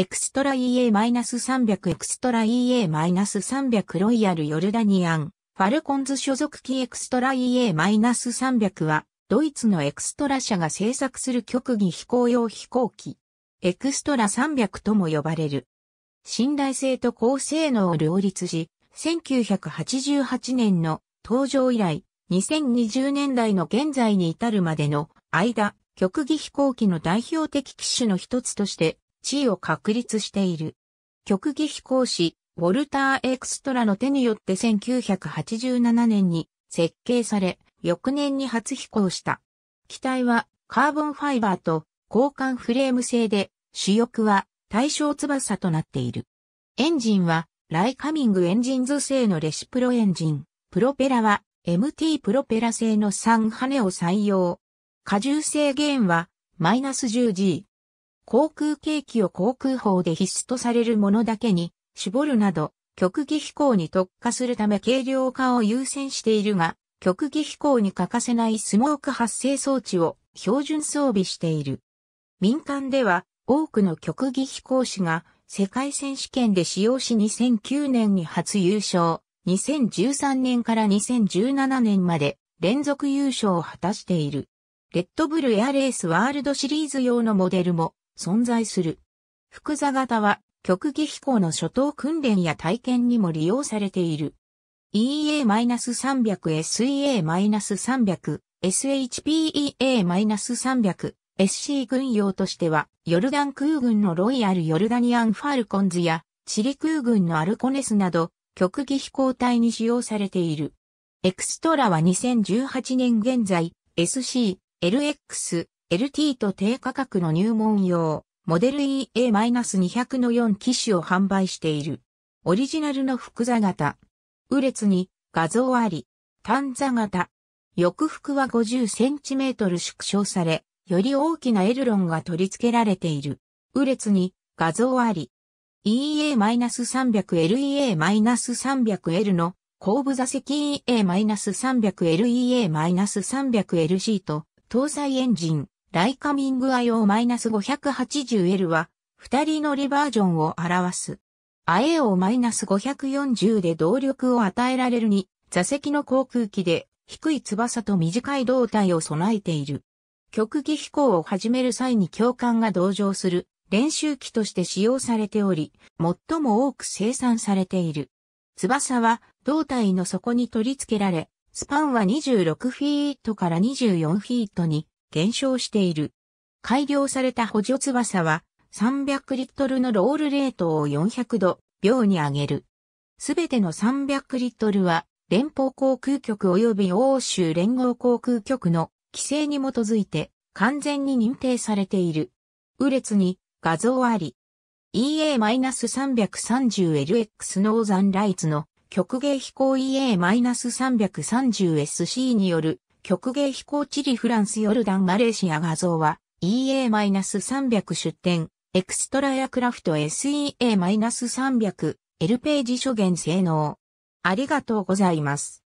エクストラ EA-300 エクストラ EA-300 ロイヤルヨルダニアン、ファルコンズ所属機エクストラ EA-300 は、ドイツのエクストラ社が製作する極技飛行用飛行機。エクストラ300とも呼ばれる。信頼性と高性能を両立し、1988年の登場以来、2020年代の現在に至るまでの間、極技飛行機の代表的機種の一つとして地位を確立している。極技飛行士、ウォルター・エクストラの手によって1987年に設計され、翌年に初飛行した。機体はカーボンファイバーと交換フレーム製で、主翼は対象翼となっている。エンジンはライカミングエンジンズ製のレシプロエンジン。プロペラは MT プロペラ製の3羽を採用。荷重制限はマイナス 10G、航空景気を航空法で必須とされるものだけに絞るなど、極技飛行に特化するため軽量化を優先しているが、極技飛行に欠かせないスモーク発生装置を標準装備している。民間では多くの極技飛行士が世界選手権で使用し2009年に初優勝、2013年から2017年まで連続優勝を果たしている。レッドブルエアレースワールドシリーズ用のモデルも存在する。複座型は極技飛行の初等訓練や体験にも利用されている。EA-300、SEA-300、SHPEA-300、SC 軍用としては、ヨルダン空軍のロイヤル・ヨルダニアン・ファルコンズや、チリ空軍のアルコネスなど、極技飛行隊に使用されている。エクストラは2018年現在、SC、LX、LT と低価格の入門用、モデル EA-200 の4機種を販売している。オリジナルの複座型。右列に画像あり、単座型。翼幅は 50cm 縮小され、より大きなエルロンが取り付けられている。右列に画像あり。EA-300LEA-300L の後部座席 EA-300LEA-300LC と搭載エンジン。ライカミング IO-580L は、二人乗りバージョンを表す。IO-540 で動力を与えられるに、座席の航空機で、低い翼と短い胴体を備えている。極技飛行を始める際に教官が同乗する練習機として使用されており、最も多く生産されている。翼は胴体の底に取り付けられ、スパンは26フィートから24フィートに減少している。改良された補助翼は300リットルのロールレートを400度秒に上げる。すべての300リットルは連邦航空局及び欧州連合航空局の規制に基づいて完全に認定されている。右列に画像あり。EA-330LX ノーザンライツの極芸飛行 EA-330SC による曲芸飛行地理フランスヨルダンマレーシア画像は EA-300 出展、エクストラエクラフト SEA-300、L ページ初限性能。ありがとうございます。